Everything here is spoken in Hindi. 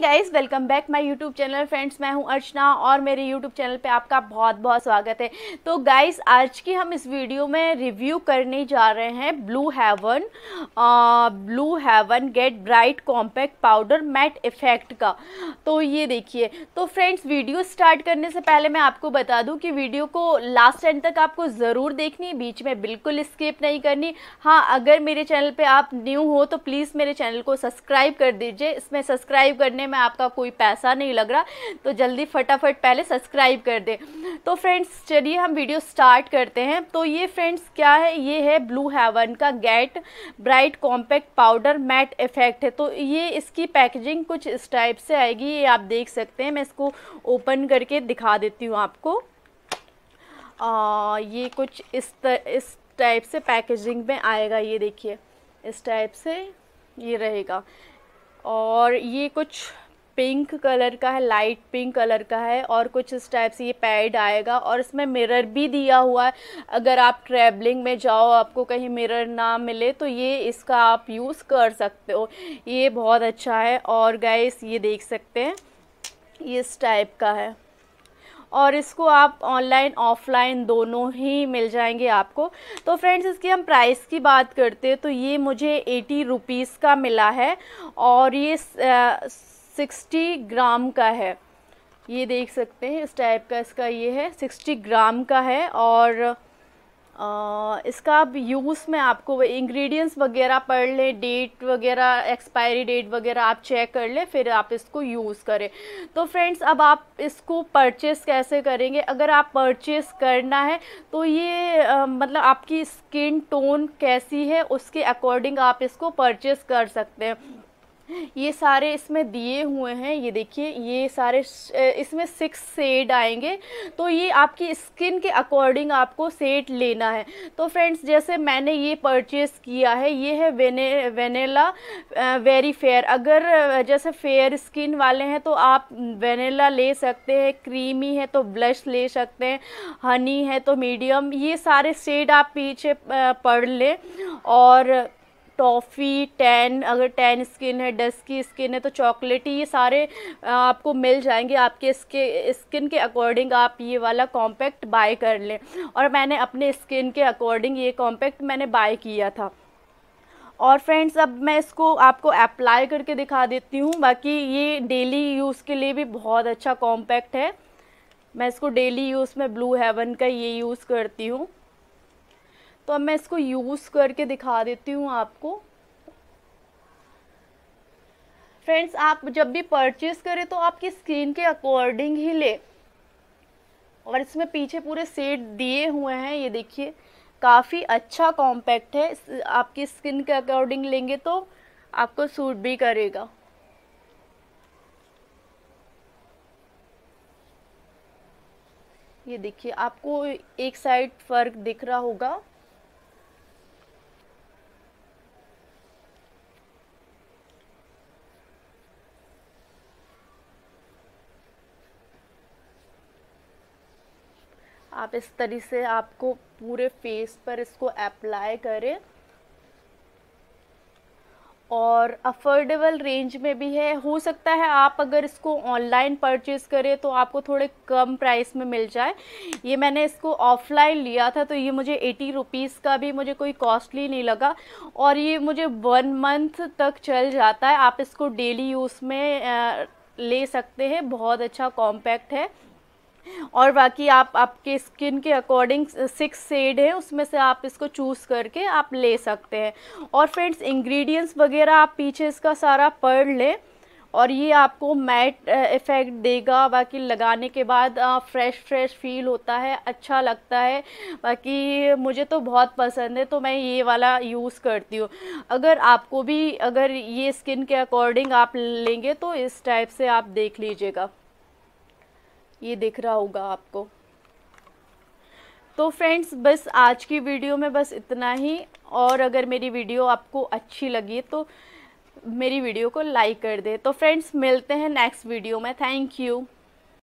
guys welcome back my YouTube channel friends मैं हूं अर्चना और मेरे यूट्यूब चैनल पे आपका बहुत बहुत स्वागत है तो गाइज़ आज की हम इस वीडियो में रिव्यू करने जा रहे हैं Blue Heaven Blue Heaven get bright compact powder matte effect का तो ये देखिए तो फ्रेंड्स वीडियो स्टार्ट करने से पहले मैं आपको बता दूँ कि वीडियो को लास्ट एंड तक आपको ज़रूर देखनी बीच में बिल्कुल स्किप नहीं करनी हाँ अगर मेरे चैनल पर आप न्यू हो तो प्लीज़ मेरे चैनल को सब्सक्राइब कर दीजिए इसमें सब्सक्राइब करने में आपका कोई पैसा नहीं लग रहा तो जल्दी फटाफट पहले सब्सक्राइब कर दें तो फ्रेंड्स चलिए हम वीडियो स्टार्ट करते हैं तो ये फ्रेंड्स क्या है ये है ब्लू हेवन का get bright compact powder matte effect है तो ये इसकी पैकेजिंग कुछ इस टाइप से आएगी ये आप देख सकते हैं मैं इसको ओपन करके दिखा देती हूँ आपको आ, ये कुछ इस तर, इस टाइप से पैकेजिंग में आएगा ये देखिए इस टाइप से ये रहेगा और ये कुछ पिंक कलर का है लाइट पिंक कलर का है और कुछ इस टाइप से ये पैड आएगा और इसमें मिरर भी दिया हुआ है अगर आप ट्रैवलिंग में जाओ आपको कहीं मिरर ना मिले तो ये इसका आप यूज़ कर सकते हो ये बहुत अच्छा है और गैस ये देख सकते हैं ये इस टाइप का है और इसको आप ऑनलाइन ऑफलाइन दोनों ही मिल जाएंगे आपको तो फ्रेंड्स इसकी हम प्राइस की बात करते हैं तो ये मुझे एटी रुपीज़ का मिला है और ये सिक्सटी ग्राम का है ये देख सकते हैं इस टाइप का इसका ये है सिक्सटी ग्राम का है और आ, इसका आप यूज़ में आपको इंग्रेडिएंट्स वगैरह पढ़ लें डेट वगैरह एक्सपायरी डेट वगैरह आप चेक कर लें फिर आप इसको यूज़ करें तो फ्रेंड्स अब आप इसको परचेस कैसे करेंगे अगर आप परचेस करना है तो ये आ, मतलब आपकी स्किन टोन कैसी है उसके अकॉर्डिंग आप इसको परचेस कर सकते हैं ये सारे इसमें दिए हुए हैं ये देखिए ये सारे इसमें सिक्स सेड आएंगे तो ये आपकी स्किन के अकॉर्डिंग आपको सेट लेना है तो फ्रेंड्स जैसे मैंने ये परचेज़ किया है ये है वेने वेनेला वेरी फेयर अगर जैसे फेयर स्किन वाले हैं तो आप वेनेला ले सकते हैं क्रीमी है तो ब्लश ले सकते हैं हनी है तो मीडियम ये सारे सेड आप पीछे पढ़ लें और टॉफ़ी टैन अगर टैन स्किन है डस्की स्किन है तो चॉकलेटी ये सारे आपको मिल जाएंगे आपके इसके स्किन के अकॉर्डिंग आप ये वाला कॉम्पैक्ट बाय कर लें और मैंने अपने स्किन के अकॉर्डिंग ये कॉम्पैक्ट मैंने बाय किया था और फ्रेंड्स अब मैं इसको आपको अप्लाई करके दिखा देती हूँ बाकी ये डेली यूज़ के लिए भी बहुत अच्छा कॉम्पैक्ट है मैं इसको डेली यूज़ में ब्लू हेवन का ये यूज़ करती हूँ तो अब मैं इसको यूज़ करके दिखा देती हूँ आपको फ्रेंड्स आप जब भी परचेज़ करें तो आपकी स्किन के अकॉर्डिंग ही ले और इसमें पीछे पूरे सेट दिए हुए हैं ये देखिए काफ़ी अच्छा कॉम्पैक्ट है आपकी स्किन के अकॉर्डिंग लेंगे तो आपको सूट भी करेगा ये देखिए आपको एक साइड फ़र्क दिख रहा होगा आप इस तरीके से आपको पूरे फेस पर इसको अप्लाई करें और अफोर्डेबल रेंज में भी है हो सकता है आप अगर इसको ऑनलाइन परचेज़ करें तो आपको थोड़े कम प्राइस में मिल जाए ये मैंने इसको ऑफलाइन लिया था तो ये मुझे एटी रुपीज़ का भी मुझे कोई कॉस्टली नहीं लगा और ये मुझे वन मंथ तक चल जाता है आप इसको डेली यूज़ में ले सकते हैं बहुत अच्छा कॉम्पैक्ट है और बाकी आप आपके स्किन के अकॉर्डिंग सिक्स सेड है उसमें से आप इसको चूज़ करके आप ले सकते हैं और फ्रेंड्स इंग्रेडिएंट्स वगैरह आप पीछे इसका सारा पढ़ लें और ये आपको मैट इफ़ेक्ट देगा बाकी लगाने के बाद फ्रेश फ्रेश फील होता है अच्छा लगता है बाकी मुझे तो बहुत पसंद है तो मैं ये वाला यूज़ करती हूँ अगर आपको भी अगर ये स्किन के अकॉर्डिंग आप लेंगे तो इस टाइप से आप देख लीजिएगा ये दिख रहा होगा आपको तो फ्रेंड्स बस आज की वीडियो में बस इतना ही और अगर मेरी वीडियो आपको अच्छी लगी तो मेरी वीडियो को लाइक कर दे तो फ्रेंड्स मिलते हैं नेक्स्ट वीडियो में थैंक यू